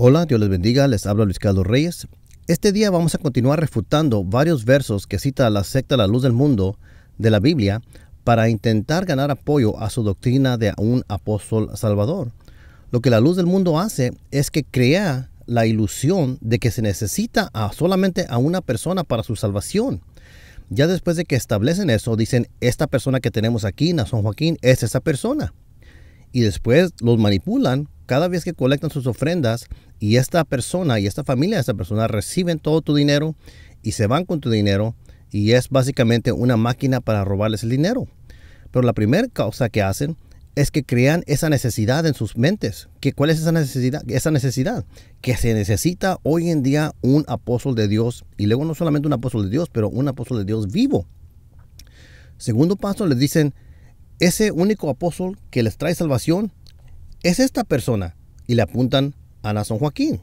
Hola, Dios les bendiga, les habla Luis Carlos Reyes. Este día vamos a continuar refutando varios versos que cita la secta La Luz del Mundo de la Biblia para intentar ganar apoyo a su doctrina de un apóstol salvador. Lo que la luz del mundo hace es que crea la ilusión de que se necesita solamente a una persona para su salvación. Ya después de que establecen eso, dicen, esta persona que tenemos aquí, Nason Joaquín, es esa persona y después los manipulan cada vez que colectan sus ofrendas y esta persona y esta familia de esta persona reciben todo tu dinero y se van con tu dinero y es básicamente una máquina para robarles el dinero. Pero la primera causa que hacen es que crean esa necesidad en sus mentes. que ¿Cuál es esa necesidad? Esa necesidad que se necesita hoy en día un apóstol de Dios y luego no solamente un apóstol de Dios, pero un apóstol de Dios vivo. Segundo paso, les dicen, ese único apóstol que les trae salvación es esta persona. Y le apuntan a Nason Joaquín.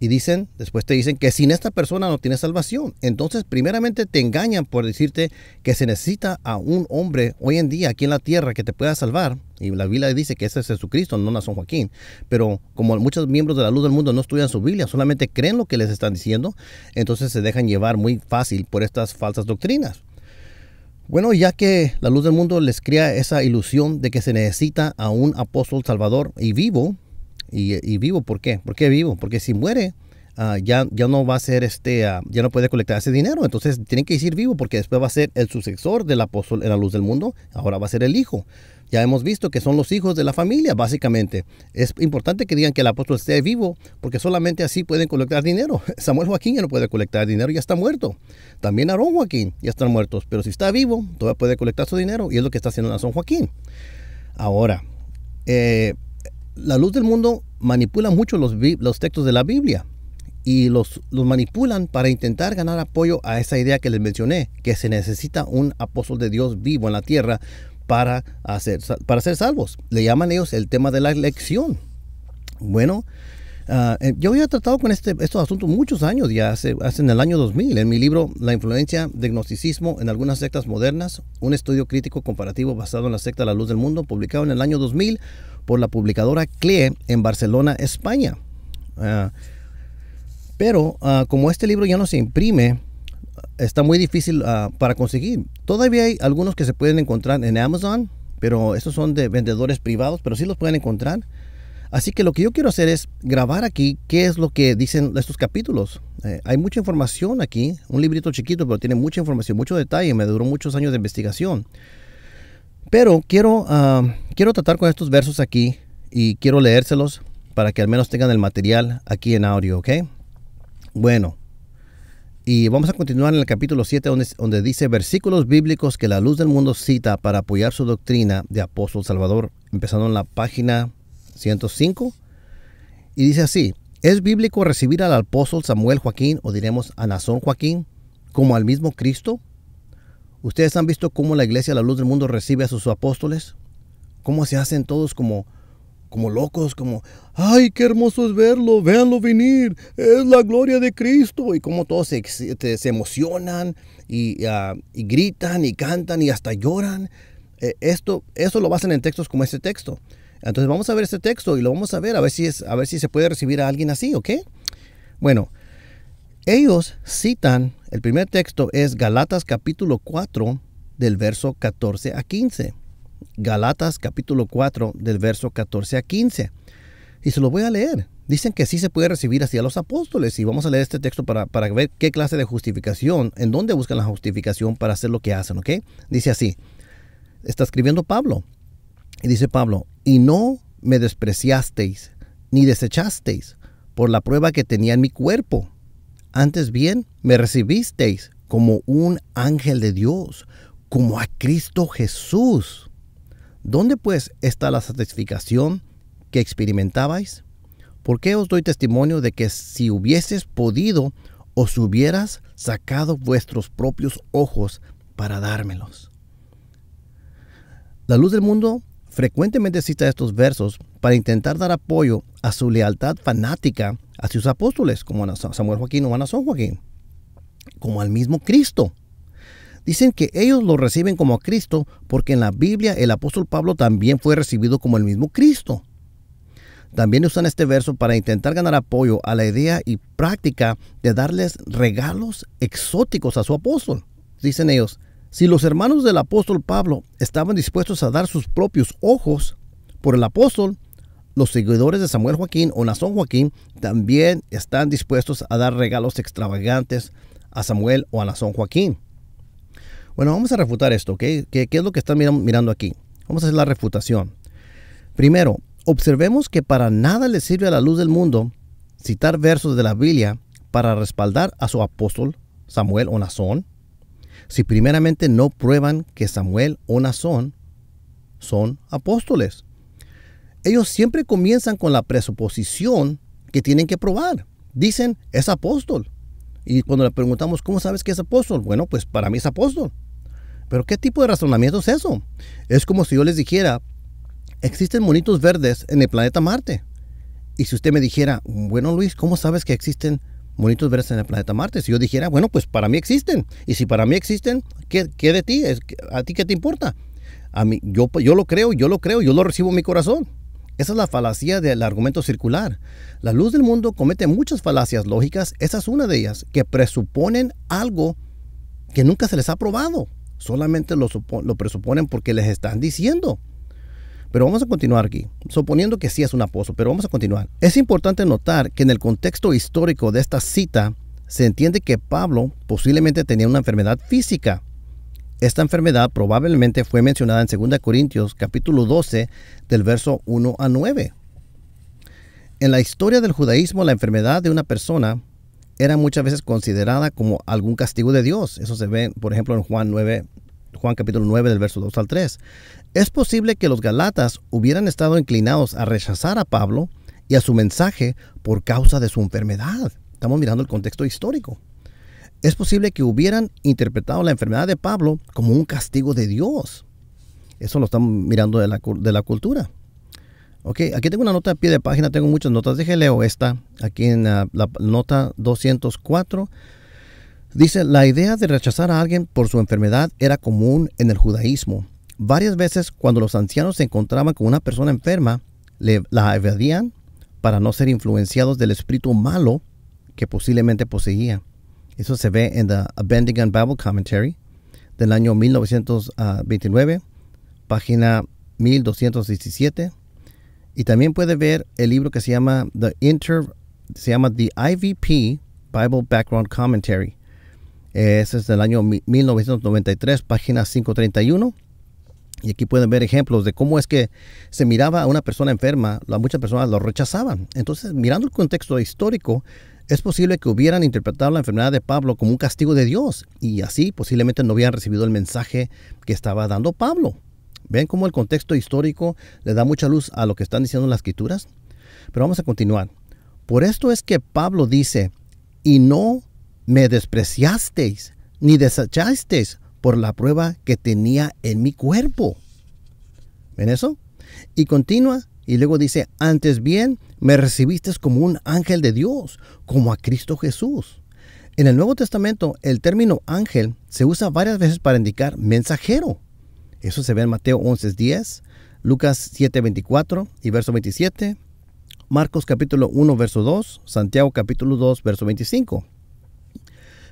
Y dicen, después te dicen que sin esta persona no tienes salvación. Entonces, primeramente te engañan por decirte que se necesita a un hombre hoy en día aquí en la tierra que te pueda salvar. Y la Biblia dice que ese es Jesucristo, no Nazón Joaquín. Pero como muchos miembros de la luz del mundo no estudian su Biblia, solamente creen lo que les están diciendo, entonces se dejan llevar muy fácil por estas falsas doctrinas. Bueno, ya que la luz del mundo les crea esa ilusión de que se necesita a un apóstol salvador y vivo, y, y vivo, ¿por qué? ¿Por qué vivo? Porque si muere, Ah, ya, no va a ser este, ah, ya no puede colectar ese dinero. Entonces tiene que ir vivo porque después va a ser el sucesor del apóstol en la luz del mundo, ahora va a ser el hijo. Ya hemos visto que son los hijos de la familia, básicamente. Es importante que digan que el apóstol esté vivo porque solamente así pueden colectar dinero. Samuel Joaquín ya no puede colectar dinero, ya está muerto. También Aarón Joaquín ya están muertos, pero si está vivo, todavía puede colectar su dinero y es lo que está haciendo San Joaquín. Ahora, eh, la luz del mundo manipula mucho los, los textos de la Biblia y los, los, manipulan para intentar ganar apoyo a esa idea que les mencioné, que se necesita un apóstol de Dios vivo en la tierra para, hacer, para ser salvos. Le llaman ellos el tema de la elección. Bueno, ah, eh, yo había tratado con este, estos asuntos muchos años, ya hace, hace en el año 2000, en mi libro La influencia del gnosticismo en algunas sectas modernas, un estudio crítico comparativo basado en la secta La Luz del Mundo, publicado en el año 2000 por la publicadora CLE en Barcelona, España. Ah, pero ah, como este libro ya no se imprime, está muy difícil ah, para conseguir. Todavía hay algunos que se pueden encontrar en Amazon, pero estos son de vendedores privados, pero sí los pueden encontrar. Así que lo que yo quiero hacer es grabar aquí qué es lo que dicen estos capítulos. Eh, hay mucha información aquí, un librito chiquito, pero tiene mucha información, mucho detalle. Me duró muchos años de investigación. Pero quiero, ah, quiero tratar con estos versos aquí y quiero leérselos para que al menos tengan el material aquí en audio, ¿ok? Bueno, y vamos a continuar en el capítulo 7 donde, dice versículos bíblicos que la luz del mundo cita para apoyar su doctrina de apóstol Salvador, empezando en la página 105. Y dice así, ¿es bíblico recibir al apóstol Samuel Joaquín o diremos a Nazón Joaquín como al mismo Cristo? ¿Ustedes han visto cómo la iglesia, la luz del mundo, recibe a sus apóstoles? ¿Cómo se hacen todos como como locos, como, ay, qué hermoso es verlo, véanlo venir, es la gloria de Cristo. Y como todos se, emocionan ah, y, gritan y cantan y hasta lloran. E, esto, eso lo basan en textos como este texto. Entonces vamos a ver este texto y lo vamos a ver, a ver si, es, a ver si se puede recibir a alguien así, ¿ok? Bueno, ellos citan, el primer texto es Galatas capítulo 4 del verso 14 a 15. Galatas capítulo 4 del verso 14 a 15. Y se lo voy a leer. Dicen que sí se puede recibir hacia los apóstoles y vamos a leer este texto para, para ver qué clase de justificación, en dónde buscan la justificación para hacer lo que hacen, ¿ok? Dice así, está escribiendo Pablo. Y dice Pablo, y no me despreciasteis ni desechasteis por la prueba que tenía en mi cuerpo. Antes bien, me recibisteis como un ángel de Dios, como a Cristo Jesús. ¿Dónde pues está la satisfacción que experimentabais? ¿Por qué os doy testimonio de que si hubieses podido, os hubieras sacado vuestros propios ojos para dármelos? La luz del mundo frecuentemente cita estos versos para intentar dar apoyo a su lealtad fanática a sus apóstoles, como a Samuel Joaquín o Anasón Joaquín, como al mismo Cristo. Dicen que ellos lo reciben como a Cristo porque en la Biblia el apóstol Pablo también fue recibido como el mismo Cristo. También usan este verso para intentar ganar apoyo a la idea y práctica de darles regalos exóticos a su apóstol. Dicen ellos, si los hermanos del apóstol Pablo estaban dispuestos a dar sus propios ojos por el apóstol, los seguidores de Samuel Joaquín o Nazón Joaquín también están dispuestos a dar regalos extravagantes a Samuel o a Nazón Joaquín. Bueno, vamos a refutar esto, ¿ok? ¿Qué, es lo que están mirando aquí? Vamos a hacer la refutación. Primero, observemos que para nada le sirve a la luz del mundo citar versos de la Biblia para respaldar a su apóstol Samuel o Nazón, si primeramente no prueban que Samuel o Nazón son apóstoles. Ellos siempre comienzan con la presuposición que tienen que probar. Dicen, es apóstol. Y cuando le preguntamos, ¿cómo sabes que es apóstol? Bueno, pues para mí es apóstol. Pero ¿qué tipo de razonamiento es eso? Es como si yo les dijera, existen monitos verdes en el planeta Marte. Y si usted me dijera, bueno Luis, ¿cómo sabes que existen monitos verdes en el planeta Marte? Si yo dijera, bueno, pues para mí existen. Y si para mí existen, ¿qué, qué de ti? ¿A ti qué te importa? A mí, yo, yo lo creo, yo lo creo, yo lo recibo en mi corazón. Esa es la falacia del argumento circular. La luz del mundo comete muchas falacias lógicas, esa es una de ellas, que presuponen algo que nunca se les ha probado. Solamente lo, presuponen porque les están diciendo. Pero vamos a continuar aquí, suponiendo que sí es un aposo pero vamos a continuar. Es importante notar que en el contexto histórico de esta cita se entiende que Pablo posiblemente tenía una enfermedad física esta enfermedad probablemente fue mencionada en 2 Corintios capítulo 12 del verso 1 a 9. En la historia del judaísmo, la enfermedad de una persona era muchas veces considerada como algún castigo de Dios. Eso se ve, por ejemplo, en Juan 9, Juan capítulo 9 del verso 2 al 3. Es posible que los galatas hubieran estado inclinados a rechazar a Pablo y a su mensaje por causa de su enfermedad. Estamos mirando el contexto histórico es posible que hubieran interpretado la enfermedad de Pablo como un castigo de Dios. Eso lo estamos mirando de la, cultura. Ok, aquí tengo una nota a pie de página, tengo muchas notas. de leo esta, aquí en ah, la, nota 204. Dice, la idea de rechazar a alguien por su enfermedad era común en el judaísmo. Varias veces cuando los ancianos se encontraban con una persona enferma, la evadían para no ser influenciados del espíritu malo que posiblemente poseía. Eso se ve en The Bending Bible Commentary del año 1929, ah, página 1217. Y también puede ver el libro que se llama The, Inter, se llama The IVP Bible Background Commentary. Ese es del año 1993, página 531. Y aquí pueden ver ejemplos de cómo es que se miraba a una persona enferma, muchas personas lo rechazaban. Entonces, mirando el contexto histórico, es posible que hubieran interpretado la enfermedad de Pablo como un castigo de Dios y así posiblemente no hubieran recibido el mensaje que estaba dando Pablo. ¿Ven cómo el contexto histórico le da mucha luz a lo que están diciendo las escrituras? Pero vamos a continuar. Por esto es que Pablo dice, y no me despreciasteis ni desechasteis por la prueba que tenía en mi cuerpo. ¿Ven eso? Y continúa, y luego dice, antes bien, me recibiste como un ángel de Dios, como a Cristo Jesús. En el Nuevo Testamento, el término ángel se usa varias veces para indicar mensajero. Eso se ve en Mateo 11:10, Lucas 7:24 y verso 27, Marcos capítulo 1 verso 2, Santiago capítulo 2 verso 25.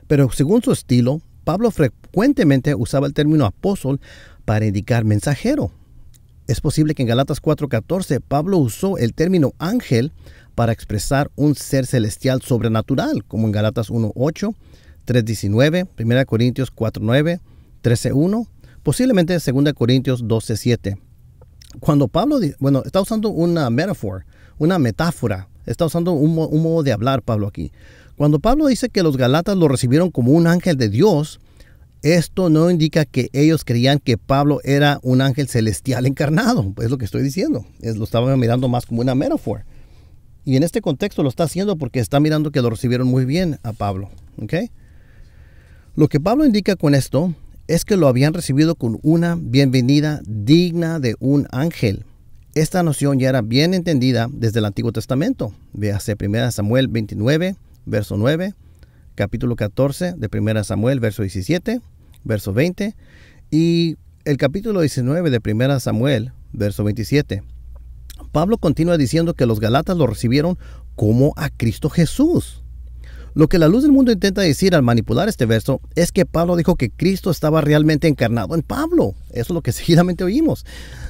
Pero según su estilo, Pablo frecuentemente usaba el término apóstol para indicar mensajero. Es posible que en Galatas 4:14 Pablo usó el término ángel para expresar un ser celestial sobrenatural, como en Galatas 1:8, 3:19, 1 Corintios 4:9, 13:1, posiblemente 2 Corintios 12:7. Cuando Pablo, bueno, está usando una metáfora, una metáfora, está usando un, un modo de hablar Pablo aquí. Cuando Pablo dice que los Galatas lo recibieron como un ángel de Dios, esto no indica que ellos creían que Pablo era un ángel celestial encarnado, es lo que estoy diciendo. lo estaba mirando más como una metáfora. Y en este contexto lo está haciendo porque está mirando que lo recibieron muy bien a Pablo. Lo que Pablo indica con esto es que lo habían recibido con una bienvenida digna de un ángel. Esta noción ya era bien entendida desde el Antiguo Testamento. Véase 1 Samuel 29, verso 9, capítulo 14 de 1 Samuel, verso 17, verso 20, y el capítulo 19 de 1 Samuel, verso 27. Pablo continúa diciendo que los Galatas lo recibieron como a Cristo Jesús. Lo que la luz del mundo intenta decir al manipular este verso es que Pablo dijo que Cristo estaba realmente encarnado en Pablo. Eso es lo que seguidamente oímos.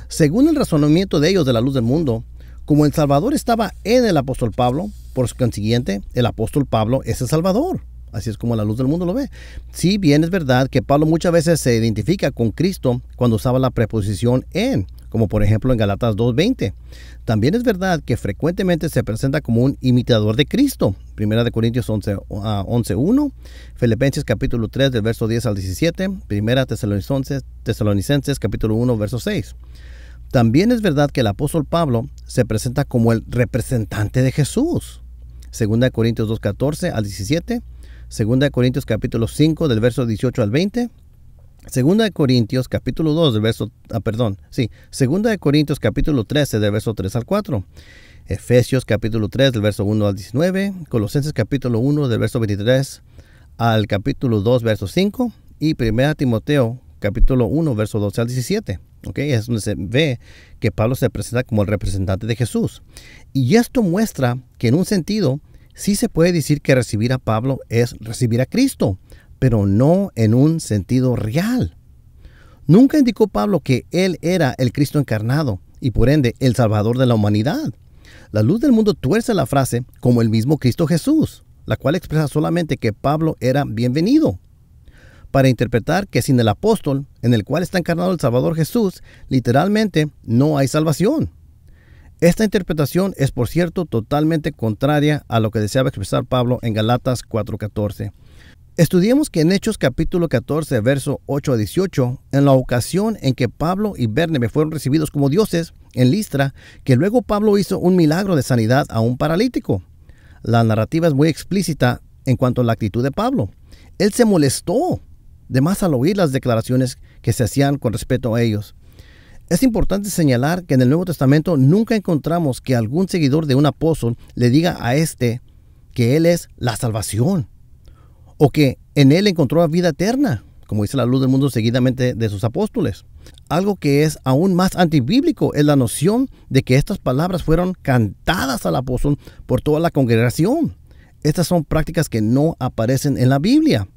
Según el razonamiento de ellos de la luz del mundo, como el Salvador estaba en el apóstol Pablo, por consiguiente, el apóstol Pablo es el Salvador. Así es como la luz del mundo lo ve. Si bien es verdad que Pablo muchas veces se identifica con Cristo cuando usaba la preposición en, como por ejemplo en Galatas 2.20. También es verdad que frecuentemente se presenta como un imitador de Cristo. Primera de Corintios 11.1, 11, ah, Filipenses capítulo 3 del verso 10 al 17, Primera Tesalonicenses, Tesalonicenses capítulo 1 verso 6. También es verdad que el apóstol Pablo se presenta como el representante de Jesús. Segunda de Corintios 2.14 al 17, 2 de Corintios capítulo 5 del verso 18 al 20. Segunda de Corintios capítulo 2 del verso, ah, perdón, sí, Segunda de Corintios capítulo 13 del verso 3 al 4. Efesios capítulo 3 del verso 1 al 19, Colosenses capítulo 1 del verso 23 al capítulo 2 verso 5 y Primera Timoteo capítulo 1 verso 12 al 17. Ok, es donde se ve que Pablo se presenta como el representante de Jesús. Y esto muestra que en un sentido Sí se puede decir que recibir a Pablo es recibir a Cristo, pero no en un sentido real. Nunca indicó Pablo que él era el Cristo encarnado y por ende el Salvador de la humanidad. La luz del mundo tuerce la frase como el mismo Cristo Jesús, la cual expresa solamente que Pablo era bienvenido. Para interpretar que sin el apóstol, en el cual está encarnado el Salvador Jesús, literalmente no hay salvación. Esta interpretación es, por cierto, totalmente contraria a lo que deseaba expresar Pablo en Galatas 4:14. Estudiemos que en Hechos capítulo 14, verso 8 a 18, en la ocasión en que Pablo y Bernabé fueron recibidos como dioses en Listra, que luego Pablo hizo un milagro de sanidad a un paralítico. La narrativa es muy explícita en cuanto a la actitud de Pablo. Él se molestó, de más al oír las declaraciones que se hacían con respecto a ellos. Es importante señalar que en el Nuevo Testamento nunca encontramos que algún seguidor de un apóstol le diga a este que él es la salvación o que en él encontró la vida eterna, como dice la luz del mundo seguidamente de sus apóstoles. Algo que es aún más antibíblico es la noción de que estas palabras fueron cantadas al apóstol por toda la congregación. Estas son prácticas que no aparecen en la Biblia.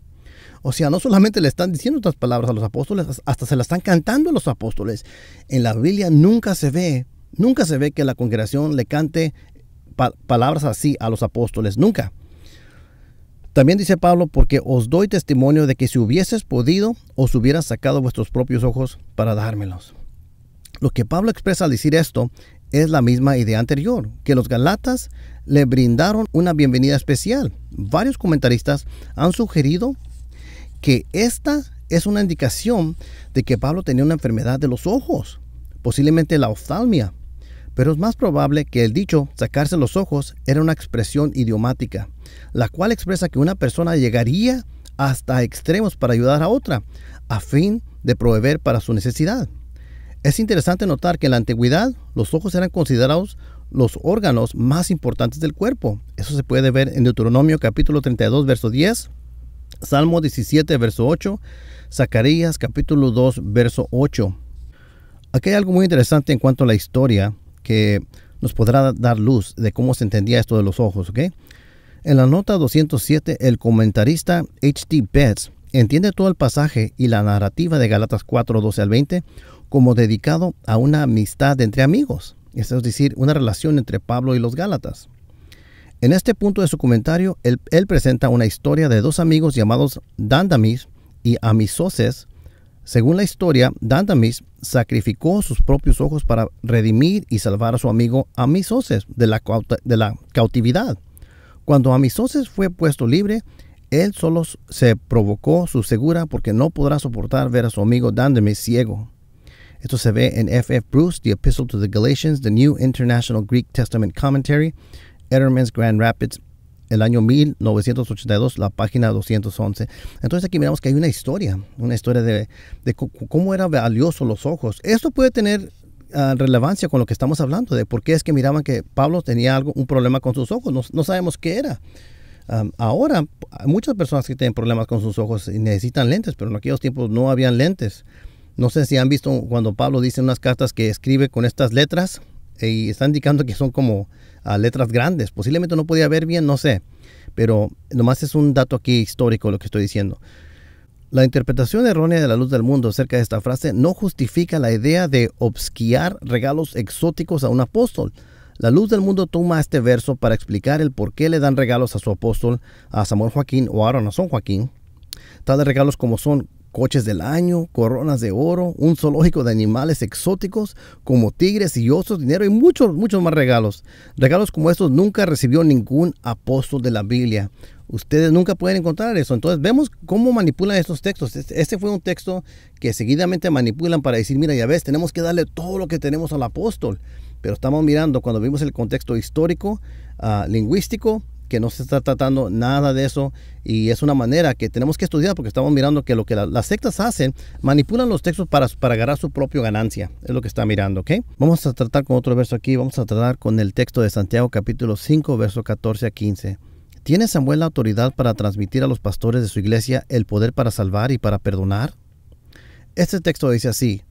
O sea, no solamente le están diciendo estas palabras a los apóstoles, hasta se las están cantando a los apóstoles. En la Biblia nunca se ve, nunca se ve que la congregación le cante palabras así a los apóstoles, nunca. También dice Pablo, porque os doy testimonio de que si hubieses podido, os hubieras sacado vuestros propios ojos para dármelos. Lo que Pablo expresa al decir esto es la misma idea anterior, que los Galatas le brindaron una bienvenida especial. Varios comentaristas han sugerido que esta es una indicación de que Pablo tenía una enfermedad de los ojos, posiblemente la oftalmia. Pero es más probable que el dicho sacarse los ojos era una expresión idiomática, la cual expresa que una persona llegaría hasta extremos para ayudar a otra, a fin de proveer para su necesidad. Es interesante notar que en la antigüedad los ojos eran considerados los órganos más importantes del cuerpo. Eso se puede ver en Deuteronomio capítulo 32, verso 10, Salmo 17, verso 8, Zacarías capítulo 2, verso 8. Aquí hay algo muy interesante en cuanto a la historia que nos podrá dar luz de cómo se entendía esto de los ojos, ¿ok? En la nota 207, el comentarista H.T. Betts entiende todo el pasaje y la narrativa de Galatas 4, 12 al 20 como dedicado a una amistad entre amigos, es decir, una relación entre Pablo y los Gálatas. En este punto de su comentario, él, presenta una historia de dos amigos llamados Dandamis y Amisoses. Según la historia, Dandamis sacrificó sus propios ojos para redimir y salvar a su amigo Amisoses de la, de la cautividad. Cuando Amisoses fue puesto libre, él solo se provocó su segura porque no podrá soportar ver a su amigo Dandamis ciego. Esto se ve en F.F. F. Bruce, The Epistle to the Galatians, The New International Greek Testament Commentary, Ermans Grand Rapids, el año 1982, la página 211. Entonces aquí miramos que hay una historia, una historia de, cómo era valioso los ojos. Esto puede tener ah, relevancia con lo que estamos hablando, de por qué es que miraban que Pablo tenía algo, un problema con sus ojos, no, sabemos qué era. ahora muchas personas que tienen problemas con sus ojos y necesitan lentes, pero en aquellos tiempos no habían lentes. No sé si han visto cuando Pablo dice en unas cartas que escribe con estas letras, y está indicando que son como ah, letras grandes. Posiblemente no podía ver bien, no sé. Pero nomás es un dato aquí histórico lo que estoy diciendo. La interpretación errónea de la luz del mundo acerca de esta frase no justifica la idea de obsquiar regalos exóticos a un apóstol. La luz del mundo toma este verso para explicar el por qué le dan regalos a su apóstol, a Samuel Joaquín o a Aaron, a San Joaquín. Tales regalos como son coches del año, coronas de oro, un zoológico de animales exóticos como tigres y osos, dinero y muchos, muchos más regalos. Regalos como estos nunca recibió ningún apóstol de la Biblia. Ustedes nunca pueden encontrar eso. Entonces vemos cómo manipulan estos textos. Este fue un texto que seguidamente manipulan para decir, mira, ya ves, tenemos que darle todo lo que tenemos al apóstol. Pero estamos mirando, cuando vimos el contexto histórico, ah, lingüístico, que no se está tratando nada de eso y es una manera que tenemos que estudiar porque estamos mirando que lo que las sectas hacen, manipulan los textos para, para agarrar su propia ganancia, es lo que está mirando, ¿ok? Vamos a tratar con otro verso aquí, vamos a tratar con el texto de Santiago capítulo 5, verso 14 a 15. ¿Tiene Samuel la autoridad para transmitir a los pastores de su iglesia el poder para salvar y para perdonar? Este texto dice así,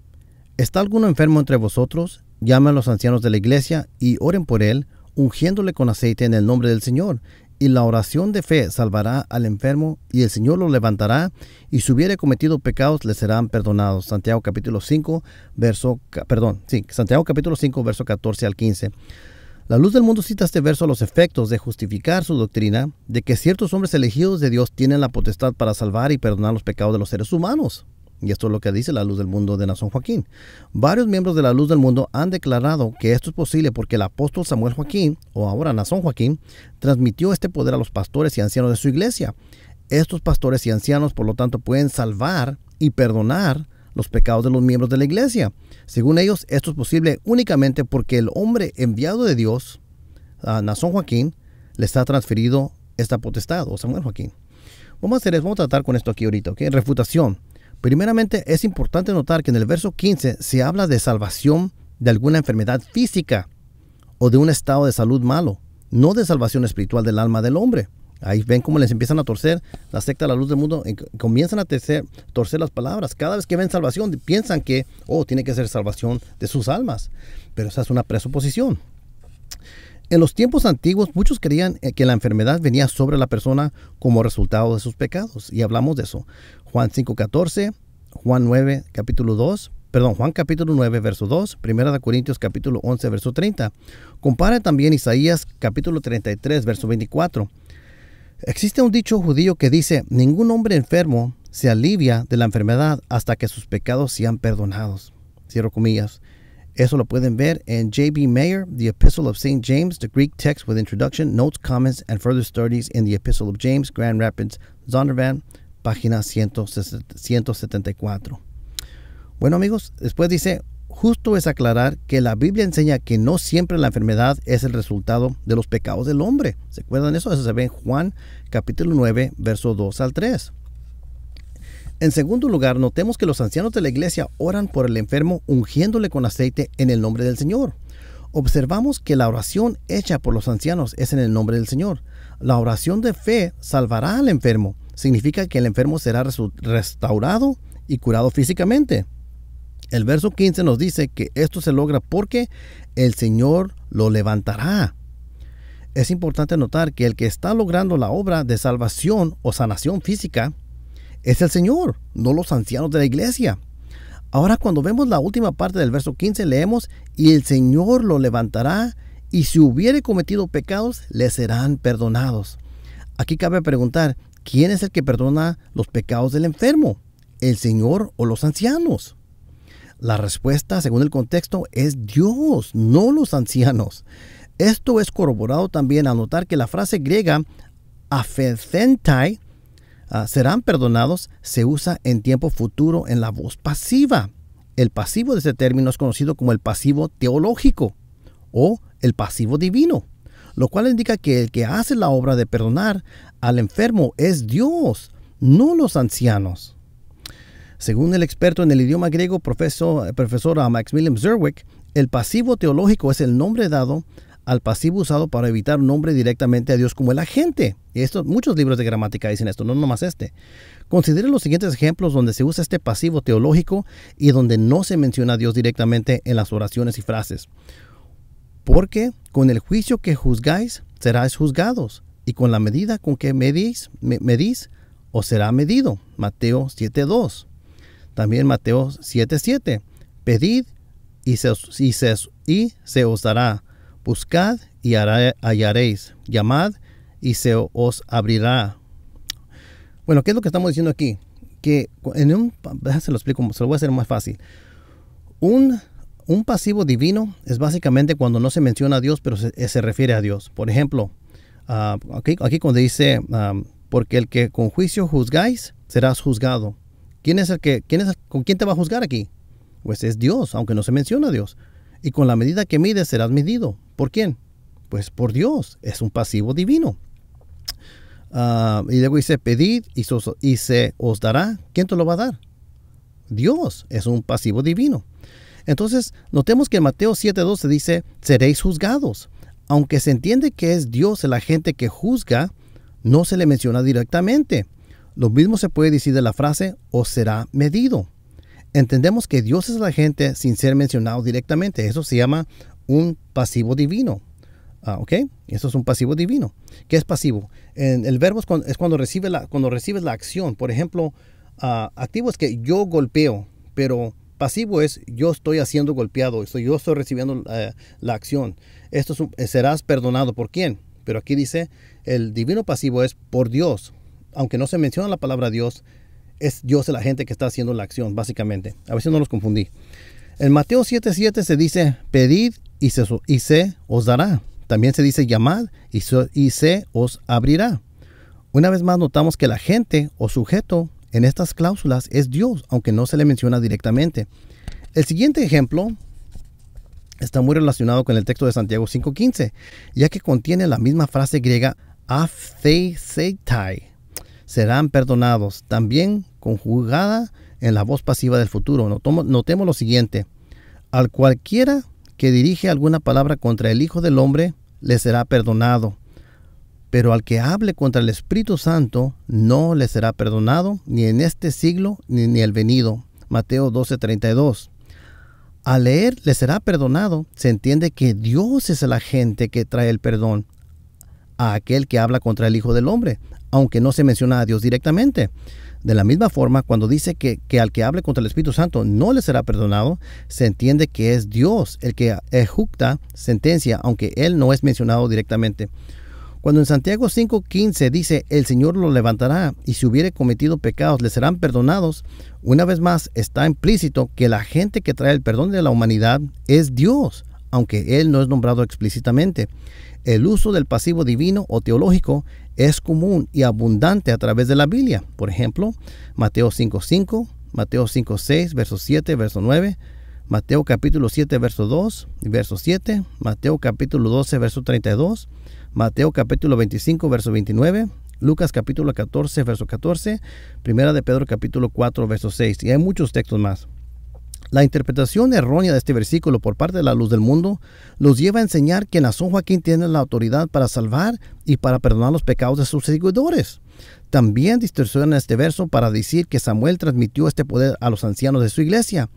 ¿está alguno enfermo entre vosotros? Llame a los ancianos de la iglesia y oren por él ungiéndole con aceite en el nombre del Señor. Y la oración de fe salvará al enfermo, y el Señor lo levantará, y si hubiere cometido pecados, le serán perdonados. Santiago capítulo 5, verso, perdón, sí, Santiago capítulo 5, verso 14 al 15. La luz del mundo cita este verso a los efectos de justificar su doctrina de que ciertos hombres elegidos de Dios tienen la potestad para salvar y perdonar los pecados de los seres humanos. Y esto es lo que dice la Luz del Mundo de Nason Joaquín. Varios miembros de la Luz del Mundo han declarado que esto es posible porque el apóstol Samuel Joaquín, o ahora Nason Joaquín, transmitió este poder a los pastores y ancianos de su iglesia. Estos pastores y ancianos, por lo tanto, pueden salvar y perdonar los pecados de los miembros de la iglesia. Según ellos, esto es posible únicamente porque el hombre enviado de Dios, a Nazón Joaquín, les ha transferido esta potestad, o Samuel Joaquín. Vamos a hacer, vamos a tratar con esto aquí ahorita, ¿ok? Refutación. Primeramente, es importante notar que en el verso 15 se habla de salvación de alguna enfermedad física o de un estado de salud malo, no de salvación espiritual del alma del hombre. Ahí ven cómo les empiezan a torcer la secta de la luz del mundo, y comienzan a torcer las palabras. Cada vez que ven salvación, piensan que, oh, tiene que ser salvación de sus almas. Pero esa es una presuposición. En los tiempos antiguos muchos creían eh, que la enfermedad venía sobre la persona como resultado de sus pecados y hablamos de eso. Juan 5:14, Juan 9 capítulo 2, perdón, Juan capítulo 9 verso 2, 1 Corintios capítulo 11 verso 30. Compara también Isaías capítulo 33 verso 24. Existe un dicho judío que dice, ningún hombre enfermo se alivia de la enfermedad hasta que sus pecados sean perdonados. Cierro comillas. Eso lo pueden ver en J.B. Mayer, The Epistle of St. James, the Greek text with introduction, notes, comments, and further studies in the Epistle of James, Grand Rapids, Zondervan, página 174. Bueno amigos, después dice, justo es aclarar que la Biblia enseña que no siempre la enfermedad es el resultado de los pecados del hombre. ¿Se acuerdan eso? Eso se ve en Juan capítulo 9, verso 2 al 3. En segundo lugar, notemos que los ancianos de la iglesia oran por el enfermo ungiéndole con aceite en el nombre del Señor. Observamos que la oración hecha por los ancianos es en el nombre del Señor. La oración de fe salvará al enfermo. Significa que el enfermo será restaurado y curado físicamente. El verso 15 nos dice que esto se logra porque el Señor lo levantará. Es importante notar que el que está logrando la obra de salvación o sanación física es el Señor, no los ancianos de la iglesia. Ahora cuando vemos la última parte del verso 15 leemos, y el Señor lo levantará, y si hubiere cometido pecados, le serán perdonados. Aquí cabe preguntar, ¿quién es el que perdona los pecados del enfermo? ¿El Señor o los ancianos? La respuesta, según el contexto, es Dios, no los ancianos. Esto es corroborado también al notar que la frase griega afecentai Ah, serán perdonados se usa en tiempo futuro en la voz pasiva. El pasivo de este término es conocido como el pasivo teológico o el pasivo divino, lo cual indica que el que hace la obra de perdonar al enfermo es Dios, no los ancianos. Según el experto en el idioma griego, eh, profesor, profesora Maximilian Zerwick, el pasivo teológico es el nombre dado al pasivo usado para evitar un nombre directamente a Dios como el agente. muchos libros de gramática dicen esto, no nomás este. Considere los siguientes ejemplos donde se usa este pasivo teológico y donde no se menciona a Dios directamente en las oraciones y frases. Porque con el juicio que juzgáis, seráis juzgados, y con la medida con que medís, medís os será medido. Mateo 7.2. También Mateo 7.7. Pedid y se, y, y se os dará Buscad y hallaréis, llamad y se os abrirá. Bueno, ¿qué es lo que estamos diciendo aquí? Que en un, se lo explico, se lo a hacer más fácil. Un, pasivo divino es básicamente cuando no se menciona a Dios, pero se, eh, se refiere a Dios. Por ejemplo, ah, aquí, cuando dice, ah, porque el que con juicio juzgáis, serás juzgado. ¿Quién es el que, quién es, con quién te va a juzgar aquí? Pues es Dios, aunque no se menciona a Dios. Y con la medida que mides serás medido. ¿Por quién? Pues por Dios. Es un pasivo divino. Ah, y luego dice, pedid y, y se os dará. ¿Quién te lo va a dar? Dios. Es un pasivo divino. Entonces, notemos que en Mateo 7:12 dice, seréis juzgados. Aunque se entiende que es Dios el agente que juzga, no se le menciona directamente. Lo mismo se puede decir de la frase, os será medido entendemos que Dios es la gente sin ser mencionado directamente. Eso se llama un pasivo divino. Ah, ¿Ok? Eso es un pasivo divino. ¿Qué es pasivo? En el verbo es cuando, recibe la, cuando recibes la acción. Por ejemplo, ah, activo es que yo golpeo, pero pasivo es yo estoy haciendo golpeado, yo estoy recibiendo eh, la acción. Esto eh, serás perdonado por quién. Pero aquí dice, el divino pasivo es por Dios. Aunque no se menciona la palabra Dios, es Dios la gente que está haciendo la acción, básicamente. A veces no los confundí. En Mateo 7:7 se dice, pedid y se, os dará. También se dice, llamad y se, os abrirá. Una vez más notamos que la gente o sujeto en estas cláusulas es Dios, aunque no se le menciona directamente. El siguiente ejemplo está muy relacionado con el texto de Santiago 5.15, ya que contiene la misma frase griega afseitai. serán perdonados. También conjugada en la voz pasiva del futuro. Notemos, lo siguiente. Al cualquiera que dirige alguna palabra contra el Hijo del Hombre, le será perdonado. Pero al que hable contra el Espíritu Santo, no le será perdonado, ni en este siglo, ni en el venido. Mateo 12:32. Al leer le será perdonado, se entiende que Dios es el agente que trae el perdón a aquel que habla contra el Hijo del Hombre, aunque no se menciona a Dios directamente. De la misma forma, cuando dice que, al que hable contra el Espíritu Santo no le será perdonado, se entiende que es Dios el que ejecuta sentencia, aunque él no es mencionado directamente. Cuando en Santiago 5:15 dice, el Señor lo levantará y si hubiere cometido pecados le serán perdonados, una vez más está implícito que la gente que trae el perdón de la humanidad es Dios, aunque Él no es nombrado explícitamente. El uso del pasivo divino o teológico es común y abundante a través de la Biblia. Por ejemplo, Mateo 5.5, Mateo 5.6, verso 7, verso 9, Mateo capítulo 7, verso 2 verso 7, Mateo capítulo 12, verso 32, Mateo capítulo 25, verso 29, Lucas capítulo 14, verso 14, Primera de Pedro capítulo 4, verso 6, y hay muchos textos más. La interpretación errónea de este versículo por parte de la luz del mundo los lleva a enseñar que Nazón Joaquín tiene la autoridad para salvar y para perdonar los pecados de sus seguidores. También distorsiona este verso para decir que Samuel transmitió este poder a los ancianos de su iglesia.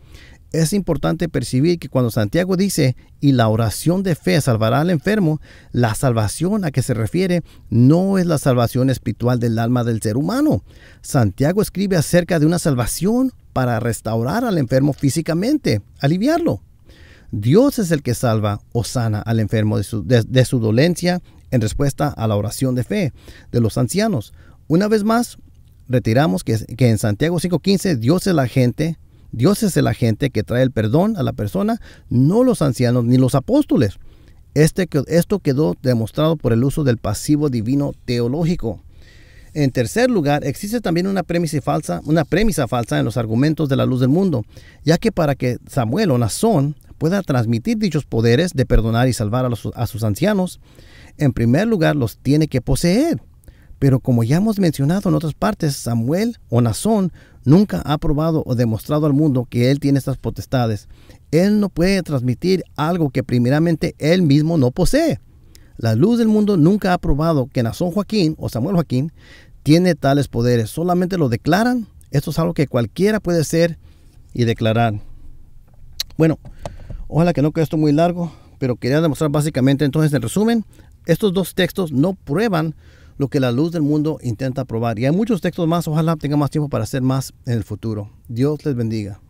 Es importante percibir que cuando Santiago dice, y la oración de fe salvará al enfermo, la salvación a que se refiere no es la salvación espiritual del alma del ser humano. Santiago escribe acerca de una salvación para restaurar al enfermo físicamente, aliviarlo. Dios es el que salva o sana al enfermo de su, de, su dolencia en respuesta a la oración de fe de los ancianos. Una vez más, retiramos que, en Santiago 5.15 Dios es la gente, Dios es el agente que trae el perdón a la persona, no los ancianos ni los apóstoles. Este, esto quedó demostrado por el uso del pasivo divino teológico. En tercer lugar, existe también una premisa falsa, una premisa falsa en los argumentos de la luz del mundo, ya que para que Samuel o Nazón pueda transmitir dichos poderes de perdonar y salvar a, a sus ancianos, en primer lugar los tiene que poseer. Pero como ya hemos mencionado en otras partes, Samuel o Nazón nunca ha probado o demostrado al mundo que él tiene estas potestades. Él no puede transmitir algo que primeramente él mismo no posee. La luz del mundo nunca ha probado que Nazón Joaquín o Samuel Joaquín tiene tales poderes. Solamente lo declaran. Esto es algo que cualquiera puede hacer y declarar. Bueno, ojalá que no quede esto muy largo, pero quería demostrar básicamente entonces en resumen, estos dos textos no prueban lo que la luz del mundo intenta probar. Y hay muchos textos más, ojalá tenga más tiempo para hacer más en el futuro. Dios les bendiga.